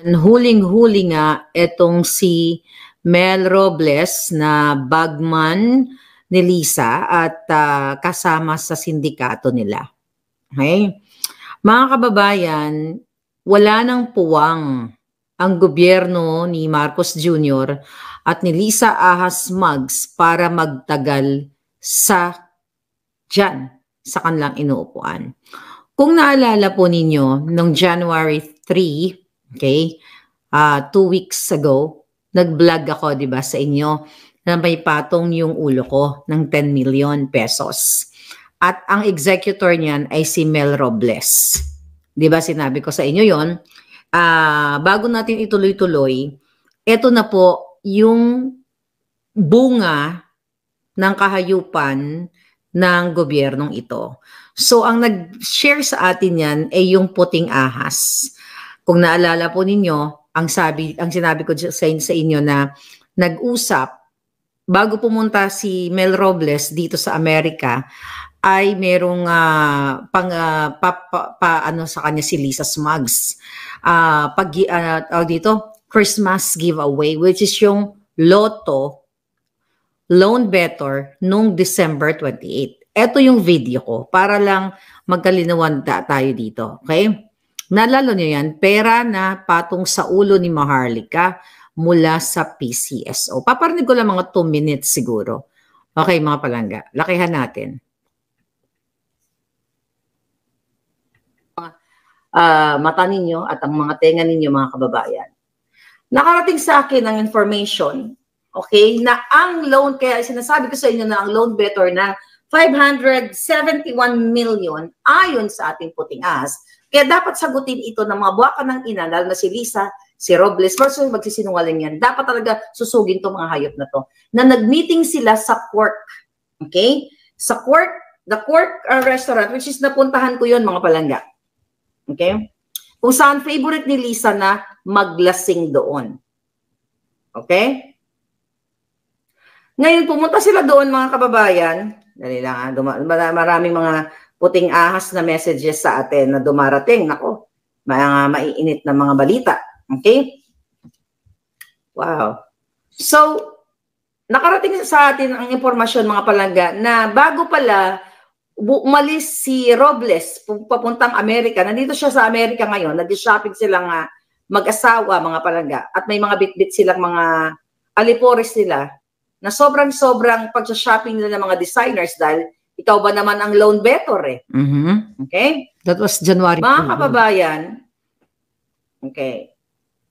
Huling-huli nga etong si Mel Robles na bagman ni Lisa at uh, kasama sa sindikato nila. Okay? Mga kababayan, wala nang puwang ang gobyerno ni Marcos Jr. at ni Lisa Ahas Mags para magtagal sa dyan, sa kanilang inuupuan. Kung naalala po ninyo, noong January 3, okay, uh, two weeks ago, nag-vlog ako, di ba, sa inyo, na may patong yung ulo ko ng 10 million pesos. At ang executor niyan ay si Mel Robles. Di ba, sinabi ko sa inyo yon uh, ah, bago natin ituloy-tuloy, eto na po yung bunga ng kahayupan ng gobyernong ito. So, ang nag-share sa atin yan ay yung puting ahas. Kung naalala po ninyo, ang sabi ang sinabi ko sa, sa inyo na nag-usap bago pumunta si Mel Robles dito sa Amerika ay merong uh, pang uh, pa, pa, pa, ano sa kanya si Lisa Smugs uh, ah, pag uh, oh, dito Christmas giveaway which is yung Lotto Loan Better nung December 28. Ito yung video ko para lang magkalinawan tayo dito. Okay? Nalalo niyo yan, pera na patong sa ulo ni Maharlika mula sa PCSO. Paparinig ko lang mga 2 minutes siguro. Okay mga palangga, lakihan natin. Uh, mata ninyo at ang mga tenga ninyo mga kababayan. Nakarating sa akin ang information, okay, na ang loan, kaya sinasabi ko sa inyo na ang loan better na 571 million ayon sa ating puting as kaya dapat sagutin ito ng mga buwaka ng ina, lalo na si Lisa, si Robles, versus magsisinungaling yan. Dapat talaga susugin to mga hayop na to. Na nag-meeting sila sa Quirk. Okay? Sa Quirk, the Quirk uh, restaurant, which is napuntahan ko yon mga palangga. Okay? Kung saan favorite ni Lisa na maglasing doon. Okay? Ngayon, pumunta sila doon mga kababayan. Dali lang, ah. maraming mga puting ahas na messages sa atin na dumarating. Nako, mga maiinit na mga balita. Okay? Wow. So, nakarating sa atin ang impormasyon mga palangga na bago pala umalis si Robles papuntang Amerika. Nandito siya sa Amerika ngayon. Nag-shopping silang mag-asawa mga palangga at may mga bitbit silang mga alipores nila na sobrang-sobrang pag-shopping nila ng mga designers dahil ikaw ba naman ang loan debtor eh? Mm-hmm. Okay? That was January. Mga kababayan, okay,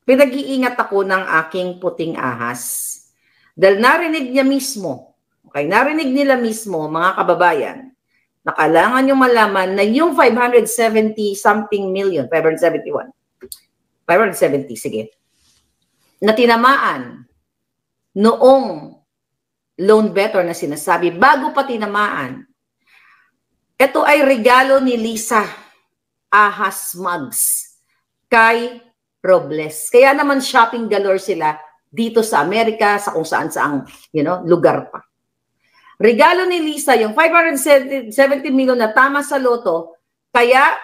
pinag-iingat ako ng aking puting ahas. Dahil narinig niya mismo, okay, narinig nila mismo, mga kababayan, na kailangan nyo malaman na yung 570 something million, 571, 570, sige, na tinamaan noong loan better na sinasabi bago pa tinamaan ito ay regalo ni Lisa Ahas Mugs kay Robles. Kaya naman shopping galore sila dito sa Amerika, sa kung saan saang you know, lugar pa. Regalo ni Lisa, yung 570 million na tama sa loto, kaya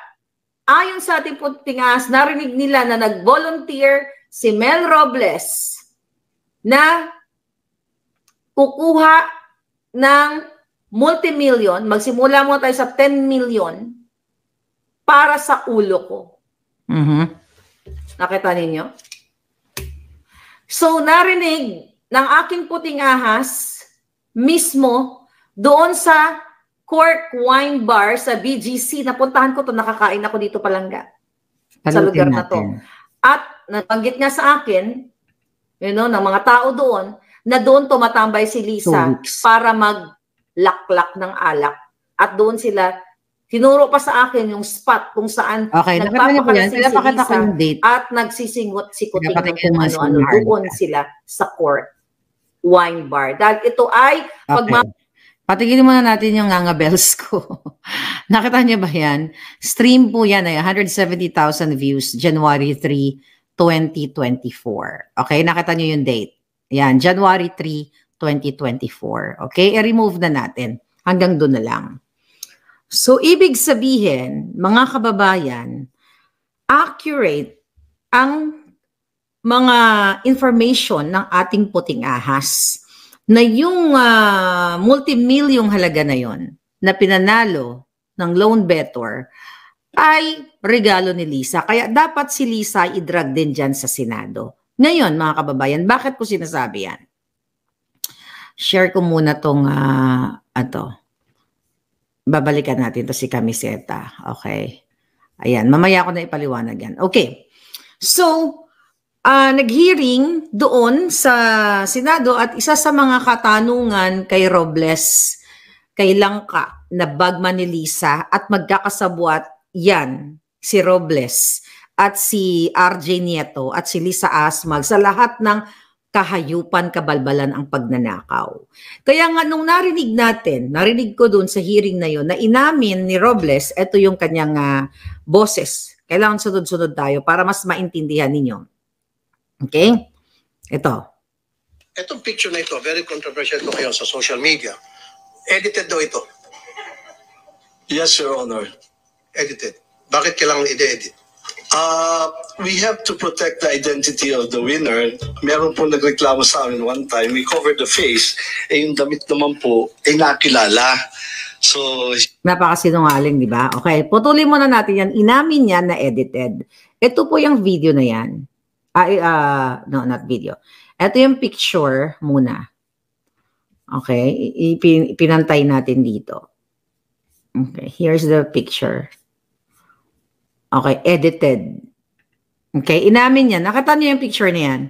ayon sa ating puntingas, narinig nila na nag-volunteer si Mel Robles na kukuha ng multi-million, magsimula muna tayo sa 10 million para sa ulo ko. Mm-hmm. Nakita ninyo? So, narinig ng aking puting ahas mismo doon sa Cork Wine Bar sa BGC. Napuntahan ko to nakakain ako dito palangga. Palutin sa lugar natin. na to. At nabanggit niya sa akin, you know, ng mga tao doon, na doon tumatambay si Lisa para mag laklak ng alak. At doon sila, tinuro pa sa akin yung spot kung saan okay, nagpapakalasing si Lisa date. at nagsisingot-sikotin ng kung ano-ano. Doon sila sa court wine bar. Dahil ito ay okay. Patigilin muna natin yung Nganga Bells ko. Nakita niyo ba yan? Stream po yan ay 170,000 views January 3, 2024. Okay, nakita niyo yung date. Yan, January 3, 2024. Okay? I-remove na natin. Hanggang doon na lang. So, ibig sabihin, mga kababayan, accurate ang mga information ng ating puting ahas na yung uh, multimilyong halaga na yon na pinanalo ng loan better ay regalo ni Lisa. Kaya dapat si Lisa i-drag din dyan sa Senado. Ngayon, mga kababayan, bakit ko sinasabi yan? share ko muna tong uh, ato. Babalikan natin to si Camiseta. Okay. Ayan, mamaya ko na ipaliwanag yan. Okay. So, uh, nag-hearing doon sa Senado at isa sa mga katanungan kay Robles, kay Langka na Bagman ni Lisa at magkakasabwat yan si Robles at si RJ Nieto at si Lisa Asmal sa lahat ng kahayupan, kabalbalan ang pagnanakaw. Kaya nga nung narinig natin, narinig ko doon sa hearing na yon na inamin ni Robles, ito yung kanyang uh, boses. Kailangan sunod-sunod tayo para mas maintindihan ninyo. Okay? Ito. Itong picture na ito, very controversial ito ngayon sa social media. Edited daw ito. Yes, Your Honor. Edited. Bakit kailangan i-edit? Uh, we have to protect the identity of the winner. Meron po nagreklamo sa amin one time, we covered the face, eh yung damit naman po, eh nakilala. So, Napakasinungaling, di ba? Okay, putulin muna natin yan. Inamin niya na edited. Ito po yung video na yan. Ay, uh, no, not video. Ito yung picture muna. Okay, ipinantay natin dito. Okay, here's the picture. Okay, edited. Okay, inamin yan. Nakita niyo yung picture na yan.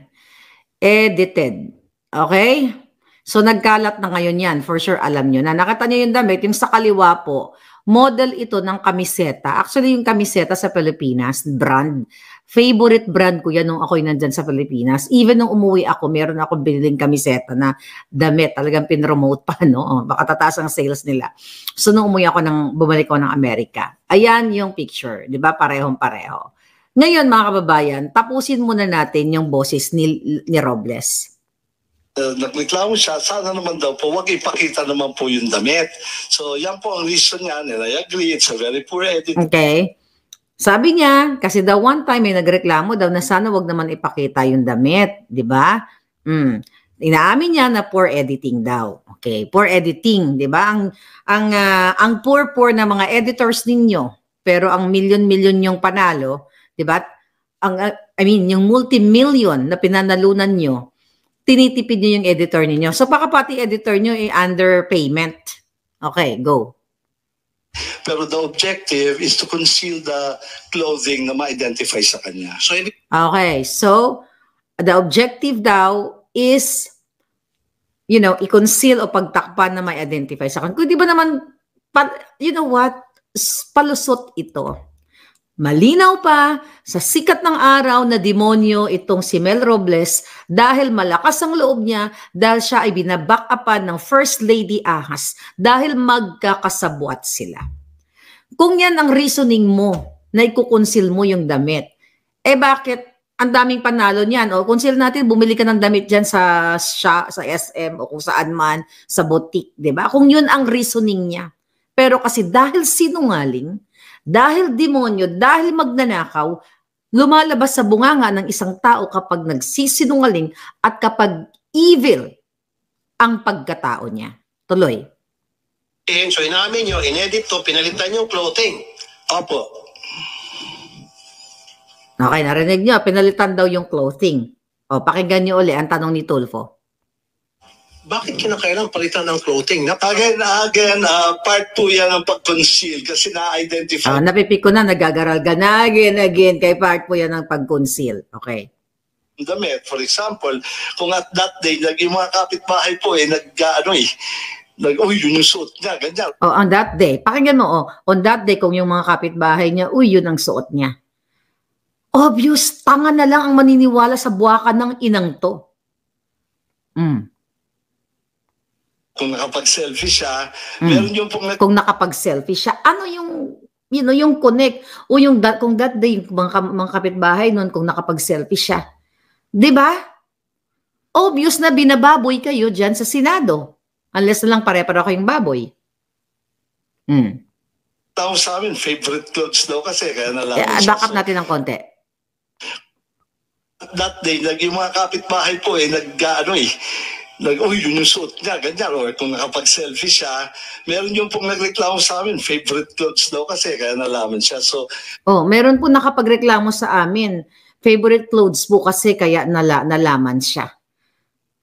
Edited. Okay? So, nagkalat na ngayon yan. For sure, alam niyo na. Nakita niyo yung damit. Yung sa kaliwa po, model ito ng kamiseta. Actually, yung kamiseta sa Pilipinas, brand, Favorite brand ko yan nung ako'y nandyan sa Pilipinas. Even nung umuwi ako, meron ako biniling kamiseta na damit. Talagang pinromote pa, no? O, oh, baka tataas ang sales nila. So nung umuwi ako, ng, bumalik ako ng Amerika. Ayan yung picture. Di ba? Parehong-pareho. Ngayon mga kababayan, tapusin muna natin yung boses ni, ni Robles. Uh, nagreklamo siya, sana naman daw po, wag ipakita naman po yung damit. So, yan po ang reason niya, nila. I agree, it's a very poor edit. Okay. Sabi niya, kasi daw one time may nagreklamo daw na sana wag naman ipakita yung damit, di ba? Mm. Inaamin niya na poor editing daw. Okay, poor editing, 'di ba? Ang ang uh, ang poor poor na mga editors ninyo, pero ang million-million yung panalo, 'di ba? Ang uh, I mean, yung multi-million na pinanalunan niyo, tinitipid niyo yung editor niyo. So baka pati editor niyo ay eh, underpayment Okay, go. Pero the objective is to conceal the clothing na ma-identify sa kanya. So, okay, so the objective daw is you know, i-conceal o pagtakpan na may identify sa kanya. Kundi ba naman, you know what, palusot ito. Malinaw pa sa sikat ng araw na demonyo itong si Mel Robles dahil malakas ang loob niya dahil siya ay binaback binabakapan ng First Lady Ahas dahil magkakasabwat sila. Kung yan ang reasoning mo na ikukonsil mo yung damit, eh bakit ang daming panalo niyan. O, consider natin, bumili ka ng damit dyan sa, sa, sa SM o kung saan man, sa boutique, di ba? Kung yun ang reasoning niya. Pero kasi dahil sinungaling, dahil demonyo, dahil magnanakaw, lumalabas sa bunganga ng isang tao kapag nagsisinungaling at kapag evil ang pagkatao niya. Tuloy. Enjoy namin nyo, inedit to, pinalitan yung clothing. Opo. Okay, narinig nyo, pinalitan daw yung clothing. O, pakinggan nyo uli ang tanong ni Tulfo bakit kinakailang palitan ng clothing? Nap- again, again, uh, part 2 yan ang pag-conceal kasi na-identify. Ah, napipik ko na, nagagaral ka na again, again, kay part po yan ang pag-conceal. Okay. Damit, for example, kung at that day, nag, yung mga kapitbahay po, eh, nag, ah, ano eh, nag, uy, yun yung suot niya, ganyan. Oh, on that day, pakinggan mo, oh, on that day, kung yung mga kapitbahay niya, uy, yun ang suot niya. Obvious, tanga na lang ang maniniwala sa buwakan ng inang to. Mm kung nakapag-selfie siya, mm. meron yung pong... Kung nakapag-selfie siya, ano yung you know, yung connect o yung that, kung that day yung mga, mga kapitbahay noon kung nakapag-selfie siya. 'Di ba? Obvious na binababoy kayo diyan sa Senado. Unless na lang pare-pareho kayong baboy. Mm. Tao sa amin, favorite clothes daw kasi. Kaya nalaman yeah, back up natin ng konti that day, nag, yung mga kapitbahay ko eh, nag, ah, ano eh, like, oh, yun yung suot niya, ganyan. O kung nakapag-selfie siya, meron yung pong nagreklamo sa amin, favorite clothes daw kasi, kaya nalaman siya. So, oh, meron po nakapagreklamo sa amin, favorite clothes po kasi, kaya nala, nalaman siya.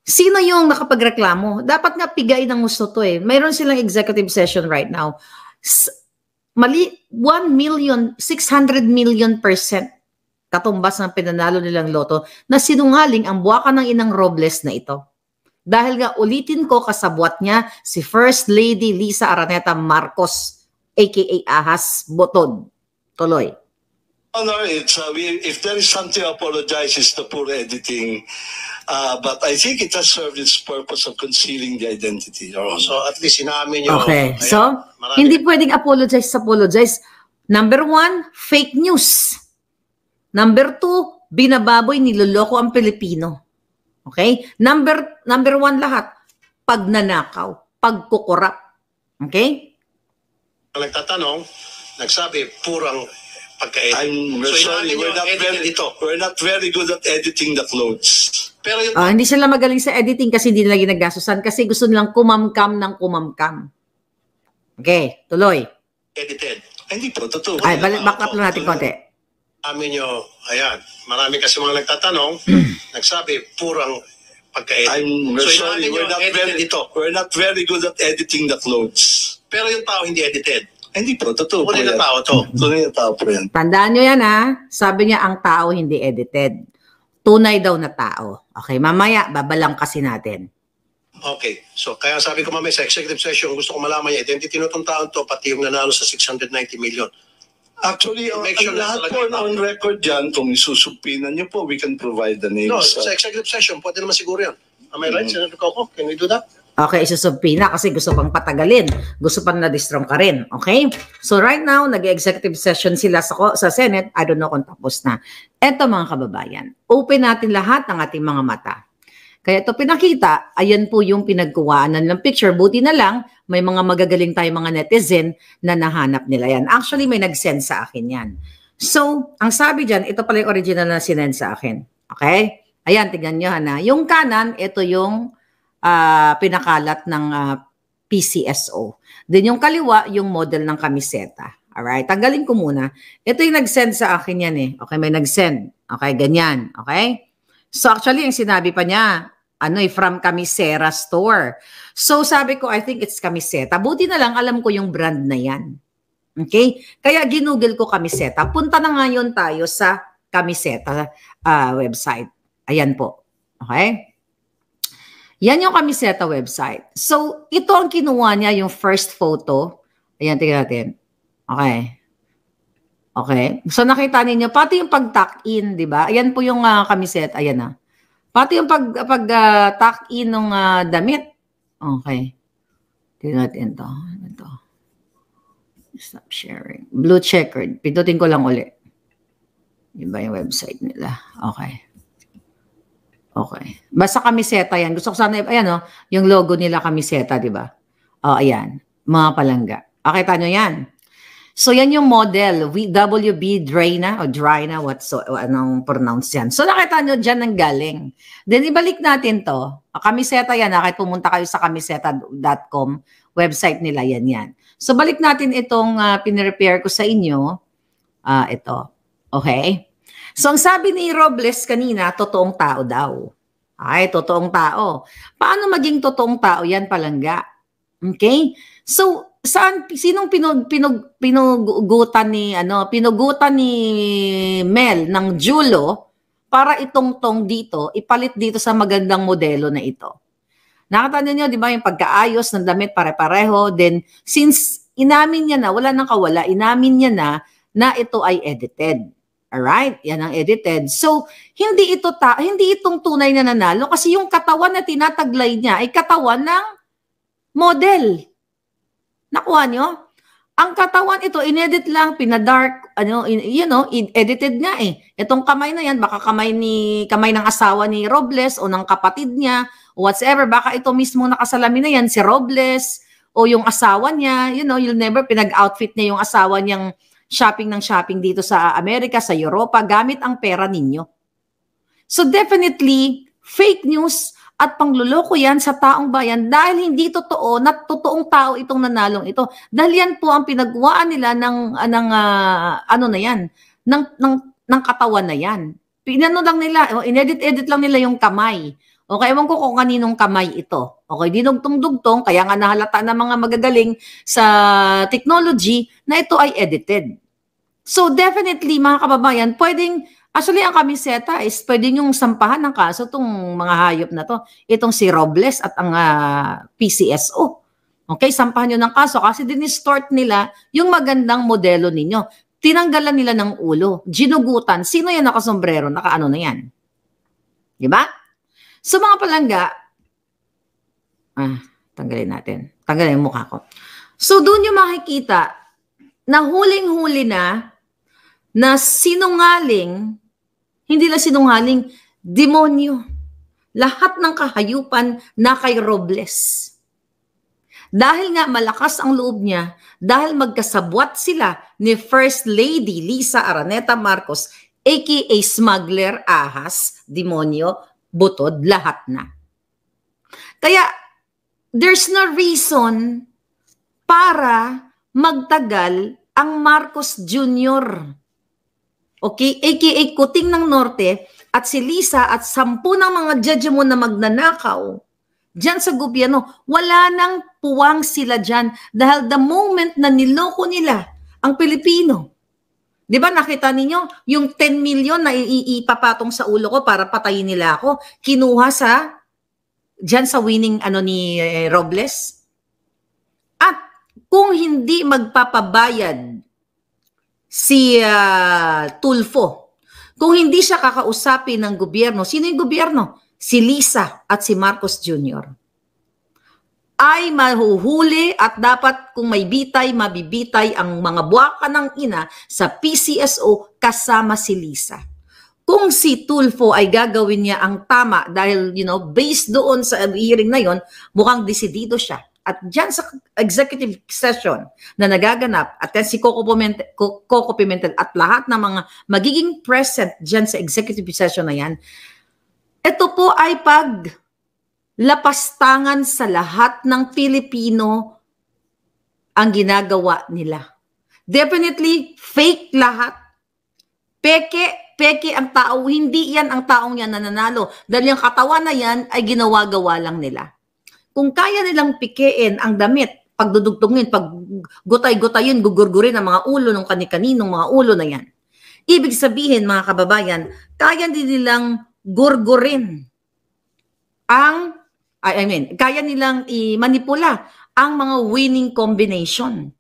Sino yung nakapagreklamo? Dapat nga pigay ng gusto to eh. Mayroon silang executive session right now. S mali, 1 million, 600 million percent katumbas ng pinanalo nilang loto na sinungaling ang buwaka ng inang Robles na ito. Dahil nga ulitin ko kasabwat niya si First Lady Lisa Araneta Marcos aka Ahas Botod. Tuloy. Oh, no, it's, uh, we, if there is something, I apologize, it's the poor editing. Uh, but I think it has served its purpose of concealing the identity. Or, so at least inamin nyo. Okay. Ayan, so, marami. hindi pwedeng apologize sa apologize. Number one, fake news. Number two, binababoy niloloko ang Pilipino. Okay? Number, number one lahat, pagnanakaw, pagkukurap. Okay? Ang nagtatanong, nagsabi, purang pagka-edit. I'm so, sorry, we're not, very, dito. we're not very good at editing the clothes. Pero yung... Uh, hindi sila magaling sa editing kasi hindi nila ginagastusan kasi gusto nilang kumamkam ng kumamkam. Okay, tuloy. Edited. Ay, hindi po, totoo. Ay, balik, back up lang natin konti. Amin nyo, ayan, marami kasi mga nagtatanong, nagsabi, purang pagka-edit. I'm so, sorry, we're not, very, dito. we're not very good at editing the clothes. Pero yung tao hindi edited. Ay, ah, hindi po, totoo po Tunay na tao to. Tunay na tao po yan. Tandaan nyo yan ha. Sabi niya, ang tao hindi edited. Tunay daw na tao. Okay, mamaya, babalang kasi natin. Okay. So, kaya sabi ko mamaya sa executive session, gusto ko malaman yung identity ng itong tao to, pati yung nanalo sa 690 million. Actually, on, Make sure lahat po na on record dyan, kung isusupinan niyo po, we can provide the names. No, sa executive session, pwede naman siguro yan. Am I right, mm. Senator Coco? Can we do that? Okay, isusubpina kasi gusto pang patagalin. Gusto pang na destrong ka rin. Okay? So right now, nag-executive session sila sa, sa Senate. I don't know kung tapos na. Eto mga kababayan, open natin lahat ng ating mga mata. Kaya ito pinakita, ayan po yung pinagkuwaanan ng picture. Buti na lang, may mga magagaling tayong mga netizen na nahanap nila yan. Actually, may nag-send sa akin yan. So, ang sabi dyan, ito pala yung original na sinend sa akin. Okay? Ayan, tignan nyo, na. Yung kanan, ito yung uh, pinakalat ng uh, ah, PCSO. Then yung kaliwa, yung model ng kamiseta. Alright, tanggalin ko muna. Ito yung nag-send sa akin yan eh. Okay, may nag-send. Okay, ganyan. Okay? So actually, yung sinabi pa niya, ano eh, from Camisera Store. So sabi ko, I think it's Camiseta. Buti na lang alam ko yung brand na yan. Okay? Kaya ginugil ko Camiseta. Punta na ngayon tayo sa Camiseta uh, ah, website. Ayan po. Okay? Yan yung Camiseta website. So ito ang kinuha niya, yung first photo. Ayan, tingnan natin. Okay. Okay? So nakita ninyo, pati yung pag-tuck-in, di ba? Ayan po yung uh, kamiset. Ayan na. Ah. Pati yung pag, pag uh, ah, in ng uh, damit. Okay. Tingnan natin to. Ito. Ano Stop sharing. Blue checkered. Pindutin ko lang uli. Iba yung website nila. Okay. Okay. Basta kamiseta yan. Gusto ko sana, ayan o, oh, yung logo nila kamiseta, di ba? O, oh, ayan. Mga palangga. Akita nyo yan. So yan yung model, WB Draina o Draina, what's so, anong pronounce yan. So nakita nyo dyan ng galing. Then ibalik natin to. Kamiseta yan, kahit pumunta kayo sa kamiseta.com, website nila yan yan. So balik natin itong uh, ah, pinrepair ko sa inyo. Uh, ito. Okay? So ang sabi ni Robles kanina, totoong tao daw. Ay, totoong tao. Paano maging totoong tao yan palangga? Okay? So, saan sinong pinug pinog pinugutan ni ano pinugutan ni Mel ng Julo para itongtong dito ipalit dito sa magandang modelo na ito nakita niyo di ba yung pagkaayos ng damit pare-pareho then since inamin niya na wala nang kawala inamin niya na na ito ay edited Alright, yan ang edited. So, hindi ito ta hindi itong tunay na nanalo kasi yung katawan na tinataglay niya ay katawan ng model Nakuha nyo? Ang katawan ito, inedit lang, pinadark, ano, in, you know, in edited nga eh. Itong kamay na yan, baka kamay, ni, kamay ng asawa ni Robles o ng kapatid niya, whatsoever, baka ito mismo nakasalamin na yan, si Robles o yung asawa niya, you know, you'll never pinag-outfit niya yung asawa niyang shopping ng shopping dito sa Amerika, sa Europa, gamit ang pera ninyo. So definitely, fake news, at pangluloko yan sa taong bayan dahil hindi totoo na totoong tao itong nanalong ito. Dahil yan po ang pinagwaan nila ng, ah, ng uh, ano na yan, ng, ng, ng katawan na yan. Pinano lang nila, inedit-edit lang nila yung kamay. Okay, ewan ko kung kaninong kamay ito. Okay, dinugtong-dugtong, kaya nga nahalata ng mga magagaling sa technology na ito ay edited. So definitely, mga kababayan, pwedeng Actually, ang kamiseta is pwede yung sampahan ng kaso itong mga hayop na to. Itong si Robles at ang uh, ah, PCSO. Okay, sampahan nyo ng kaso kasi dinistort nila yung magandang modelo ninyo. Tinanggalan nila ng ulo, ginugutan. Sino yan nakasombrero? Nakaano na yan? Di ba? So mga palangga, ah, tanggalin natin. Tanggalin yung mukha ko. So doon yung makikita na huling-huli na na sinungaling hindi lang sinungaling, demonyo. Lahat ng kahayupan na kay Robles. Dahil nga malakas ang loob niya, dahil magkasabwat sila ni First Lady Lisa Araneta Marcos, aka smuggler, ahas, demonyo, butod, lahat na. Kaya, there's no reason para magtagal ang Marcos Jr okay, aka Kuting ng Norte, at si Lisa at sampu ng mga judge mo na magnanakaw, dyan sa gobyerno, wala nang puwang sila dyan dahil the moment na niloko nila ang Pilipino, Di ba nakita ninyo yung 10 million na iipapatong sa ulo ko para patayin nila ako, kinuha sa diyan sa winning ano ni eh, Robles. At kung hindi magpapabayad si uh, Tulfo. Kung hindi siya kakausapin ng gobyerno, sino yung gobyerno? Si Lisa at si Marcos Jr. Ay mahuhuli at dapat kung may bitay, mabibitay ang mga buwaka ng ina sa PCSO kasama si Lisa. Kung si Tulfo ay gagawin niya ang tama dahil, you know, based doon sa hearing na yon, mukhang desidido siya at dyan sa executive session na nagaganap, at si Coco Pimentel, Coco Pimentel at lahat ng mga magiging present dyan sa executive session na yan, ito po ay pag lapastangan sa lahat ng Pilipino ang ginagawa nila. Definitely fake lahat. Peke, peke ang tao. Hindi yan ang taong yan nananalo. Dahil yung katawan na yan ay ginawa-gawa lang nila kung kaya nilang pikein ang damit, pagdudugtungin, pag gutay-gutayin, gugurgurin ang mga ulo ng kanikaninong mga ulo na yan. Ibig sabihin, mga kababayan, kaya din nilang gurgurin ang, I mean, kaya nilang i-manipula ang mga winning combination